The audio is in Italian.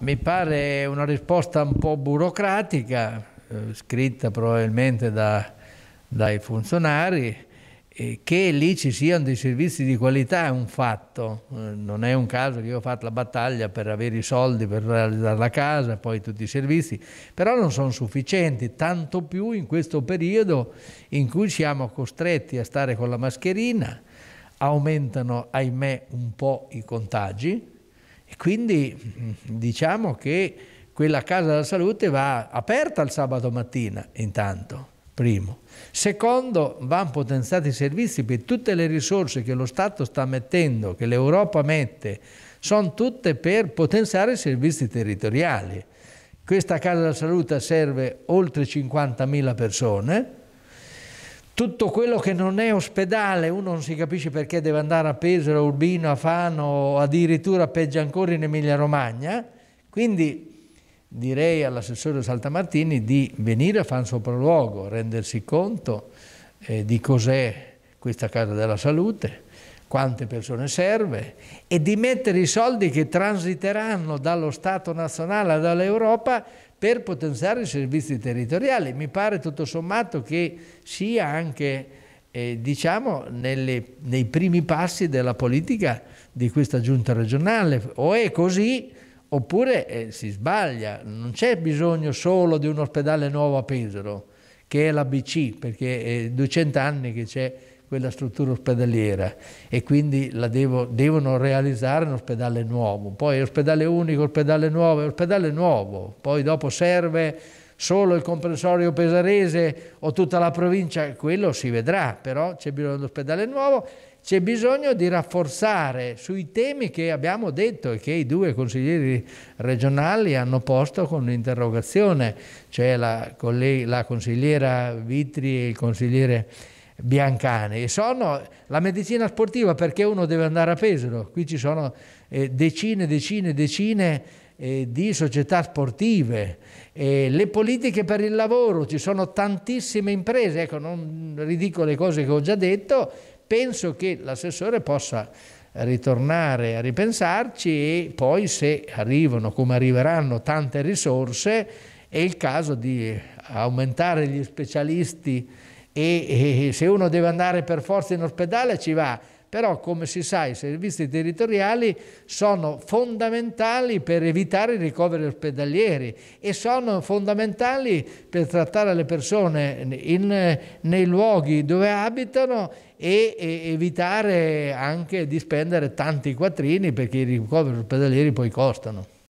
mi pare una risposta un po' burocratica, eh, scritta probabilmente da, dai funzionari, eh, che lì ci siano dei servizi di qualità è un fatto, eh, non è un caso che io ho fatto la battaglia per avere i soldi per realizzare la casa, poi tutti i servizi, però non sono sufficienti, tanto più in questo periodo in cui siamo costretti a stare con la mascherina, aumentano ahimè un po' i contagi, e quindi diciamo che quella casa della salute va aperta il sabato mattina intanto, primo. Secondo, vanno potenziati i servizi perché tutte le risorse che lo Stato sta mettendo, che l'Europa mette, sono tutte per potenziare i servizi territoriali. Questa casa della salute serve oltre 50.000 persone, tutto quello che non è ospedale, uno non si capisce perché deve andare a Pesaro, a Urbino, a Fano, addirittura peggio ancora in Emilia Romagna, quindi direi all'assessore Saltamartini di venire a fare un sopralluogo, rendersi conto eh, di cos'è questa Casa della Salute, quante persone serve e di mettere i soldi che transiteranno dallo Stato nazionale, all'Europa per potenziare i servizi territoriali. Mi pare tutto sommato che sia anche eh, diciamo, nelle, nei primi passi della politica di questa giunta regionale. O è così oppure eh, si sbaglia. Non c'è bisogno solo di un ospedale nuovo a Pesaro, che è l'ABC, perché è 200 anni che c'è quella struttura ospedaliera e quindi devo, devono realizzare un ospedale nuovo. Poi ospedale unico, ospedale nuovo, ospedale nuovo, poi dopo serve solo il comprensorio pesarese o tutta la provincia, quello si vedrà, però c'è bisogno di un ospedale nuovo, c'è bisogno di rafforzare sui temi che abbiamo detto e che i due consiglieri regionali hanno posto con un'interrogazione, cioè la, la consigliera Vitri e il consigliere Biancani. Sono la medicina sportiva perché uno deve andare a Pesaro. Qui ci sono eh, decine, decine, decine eh, di società sportive. Eh, le politiche per il lavoro, ci sono tantissime imprese. Ecco, non ridico le cose che ho già detto. Penso che l'assessore possa ritornare a ripensarci e poi se arrivano, come arriveranno, tante risorse, è il caso di aumentare gli specialisti e, e se uno deve andare per forza in ospedale ci va, però come si sa i servizi territoriali sono fondamentali per evitare i ricoveri ospedalieri e sono fondamentali per trattare le persone in, nei luoghi dove abitano e, e, evitare anche di spendere tanti quattrini perché i ricoveri ospedalieri poi costano.